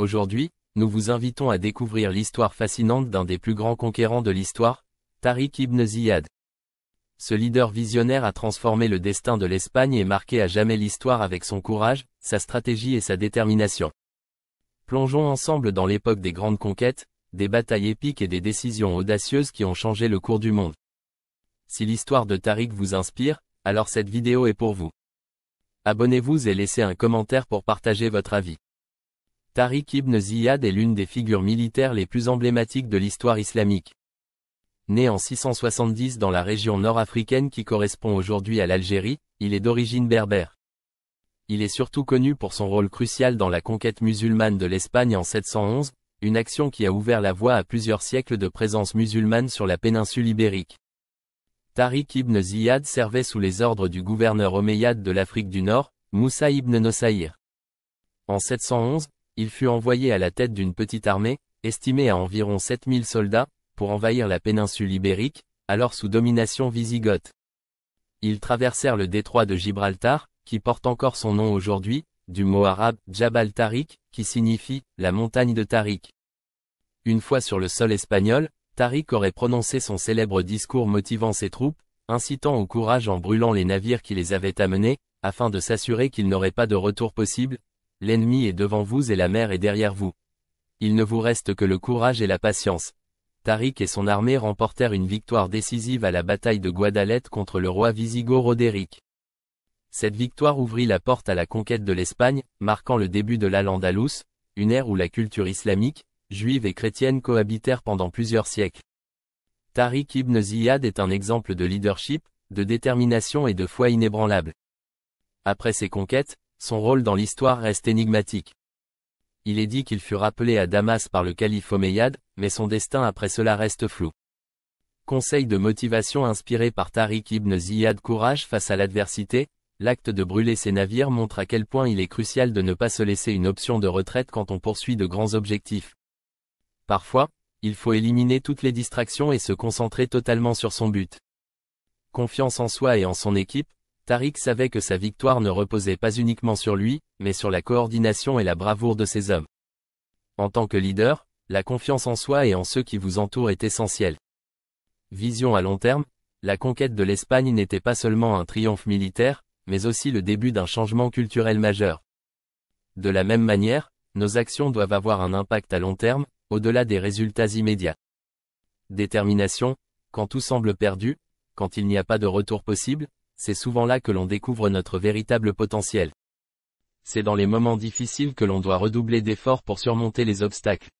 Aujourd'hui, nous vous invitons à découvrir l'histoire fascinante d'un des plus grands conquérants de l'histoire, Tariq ibn Ziyad. Ce leader visionnaire a transformé le destin de l'Espagne et marqué à jamais l'histoire avec son courage, sa stratégie et sa détermination. Plongeons ensemble dans l'époque des grandes conquêtes, des batailles épiques et des décisions audacieuses qui ont changé le cours du monde. Si l'histoire de Tariq vous inspire, alors cette vidéo est pour vous. Abonnez-vous et laissez un commentaire pour partager votre avis. Tariq ibn Ziyad est l'une des figures militaires les plus emblématiques de l'histoire islamique. Né en 670 dans la région nord-africaine qui correspond aujourd'hui à l'Algérie, il est d'origine berbère. Il est surtout connu pour son rôle crucial dans la conquête musulmane de l'Espagne en 711, une action qui a ouvert la voie à plusieurs siècles de présence musulmane sur la péninsule ibérique. Tariq ibn Ziyad servait sous les ordres du gouverneur omeyyade de l'Afrique du Nord, Moussa ibn En 711, il fut envoyé à la tête d'une petite armée, estimée à environ 7000 soldats, pour envahir la péninsule ibérique, alors sous domination visigote. Ils traversèrent le détroit de Gibraltar, qui porte encore son nom aujourd'hui, du mot arabe Jabal Tariq, qui signifie la montagne de Tariq. Une fois sur le sol espagnol, Tariq aurait prononcé son célèbre discours motivant ses troupes, incitant au courage en brûlant les navires qui les avaient amenés, afin de s'assurer qu'il n'aurait pas de retour possible, L'ennemi est devant vous et la mer est derrière vous. Il ne vous reste que le courage et la patience. Tariq et son armée remportèrent une victoire décisive à la bataille de Guadalete contre le roi visigoth Rodéric. Cette victoire ouvrit la porte à la conquête de l'Espagne, marquant le début de l'Al-Andalus, une ère où la culture islamique, juive et chrétienne cohabitèrent pendant plusieurs siècles. Tariq ibn Ziyad est un exemple de leadership, de détermination et de foi inébranlable. Après ses conquêtes, son rôle dans l'histoire reste énigmatique. Il est dit qu'il fut rappelé à Damas par le calife Omeyyade, mais son destin après cela reste flou. Conseil de motivation inspiré par Tariq ibn Ziyad Courage face à l'adversité, l'acte de brûler ses navires montre à quel point il est crucial de ne pas se laisser une option de retraite quand on poursuit de grands objectifs. Parfois, il faut éliminer toutes les distractions et se concentrer totalement sur son but. Confiance en soi et en son équipe, Tariq savait que sa victoire ne reposait pas uniquement sur lui, mais sur la coordination et la bravoure de ses hommes. En tant que leader, la confiance en soi et en ceux qui vous entourent est essentielle. Vision à long terme, la conquête de l'Espagne n'était pas seulement un triomphe militaire, mais aussi le début d'un changement culturel majeur. De la même manière, nos actions doivent avoir un impact à long terme, au-delà des résultats immédiats. Détermination, quand tout semble perdu, quand il n'y a pas de retour possible, c'est souvent là que l'on découvre notre véritable potentiel. C'est dans les moments difficiles que l'on doit redoubler d'efforts pour surmonter les obstacles.